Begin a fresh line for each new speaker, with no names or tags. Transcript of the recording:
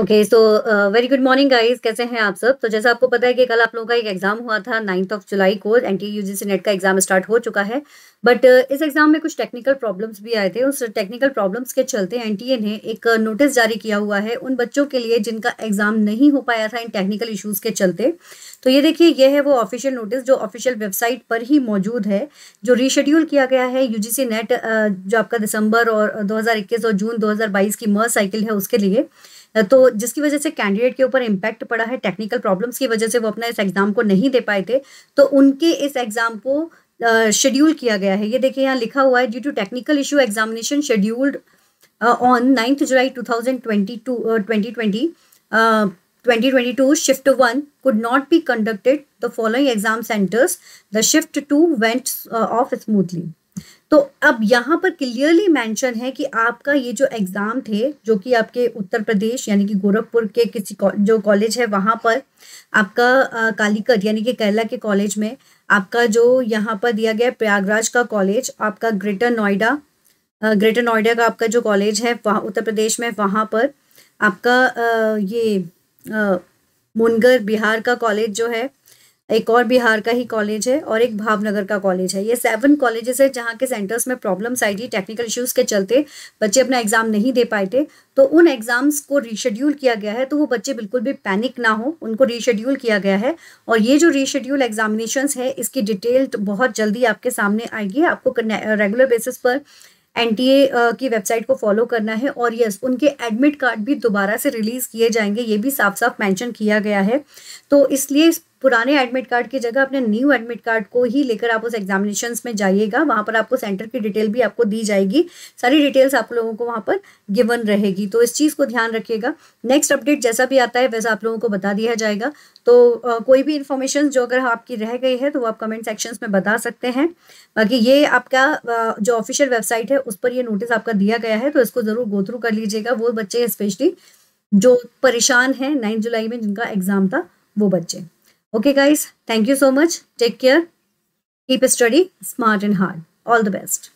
Okay so very good morning guys कैसे हैं आप सब तो जैसा आपको पता है कि कल आप लोगों का एक एग्जाम हुआ था नाइन्थ ऑफ जुलाई को एन टी यूजीसी नेट का एग्जाम स्टार्ट हो चुका है बट uh, इस एग्जाम में कुछ टेक्निकल प्रॉब्लम्स भी आए थे उस टेक्निकल प्रॉब्लम्स के चलते एन ने एक नोटिस जारी किया हुआ है उन बच्चों के लिए जिनका एग्जाम नहीं हो पाया था इन टेक्निकल इशूज़ के चलते तो ये देखिए ये है वो ऑफिशियल नोटिस जो ऑफिशियल वेबसाइट पर ही मौजूद है जो रीशेड्यूल किया गया है यू नेट uh, जो आपका दिसंबर और uh, दो और जून दो की मर साइकिल है उसके लिए तो जिसकी वजह से कैंडिडेट के ऊपर इम्पैक्ट पड़ा है टेक्निकल प्रॉब्लम्स की वजह से वो अपना इस एग्ज़ाम को नहीं दे पाए थे तो उनके इस एग्ज़ाम को शेड्यूल किया गया है ये देखिए यहाँ लिखा हुआ है due to technical issue examination scheduled on ninth July two thousand twenty one twenty twenty be conducted the following exam centres the shift two exam of smoothly तो अब यहाँ पर क्लियरली मेंशन है कि आपका ये जो एग्ज़ाम थे जो कि आपके उत्तर प्रदेश यानी कि गोरखपुर के किसी जो कॉलेज है वहाँ पर आपका कालीकट यानी कि केरला के कॉलेज में आपका जो यहाँ पर दिया गया प्रयागराज का कॉलेज आपका ग्रेटर नोएडा ग्रेटर नोएडा का आपका जो कॉलेज है वहाँ उत्तर प्रदेश में वहाँ पर आपका ये मुनगर बिहार का कॉलेज जो है एक और बिहार का ही कॉलेज है और एक भावनगर का कॉलेज है ये सेवन कॉलेजेस है जहाँ के सेंटर्स में प्रॉब्लम्स आई थी टेक्निकल इश्यूज़ के चलते बच्चे अपना एग्ज़ाम नहीं दे पाए थे तो उन एग्ज़ाम्स को रीशेड्यूल किया गया है तो वो बच्चे बिल्कुल भी पैनिक ना हो उनको रीशेड्यूल किया गया है और ये जो रीशेड्यूल एग्जामिनेशन है इसकी डिटेल तो बहुत जल्दी आपके सामने आएगी आपको रेगुलर बेसिस पर एन की वेबसाइट को फॉलो करना है और यस उनके एडमिट कार्ड भी दोबारा से रिलीज़ किए जाएंगे ये भी साफ साफ मेंशन किया गया है तो इसलिए पुराने एडमिट कार्ड की जगह अपने न्यू एडमिट कार्ड को ही लेकर आप उस एग्जामिनेशन में जाइएगा वहाँ पर आपको सेंटर की डिटेल भी आपको दी जाएगी सारी डिटेल्स आप लोगों को वहाँ पर गिवन रहेगी तो इस चीज़ को ध्यान रखिएगा नेक्स्ट अपडेट जैसा भी आता है वैसा आप लोगों को बता दिया जाएगा तो आ, कोई भी इन्फॉर्मेशन जो अगर आपकी रह गई है तो वो आप कमेंट सेक्शन में बता सकते हैं बाकी ये आपका जो ऑफिशियल वेबसाइट है उस पर ये नोटिस आपका दिया गया है तो इसको ज़रूर गो थ्रू कर लीजिएगा वो बच्चे स्पेशली जो परेशान हैं नाइन्थ जुलाई में जिनका एग्ज़ाम था वो बच्चे Okay, guys, thank you so much. Take care. Keep a study smart and hard. All the best.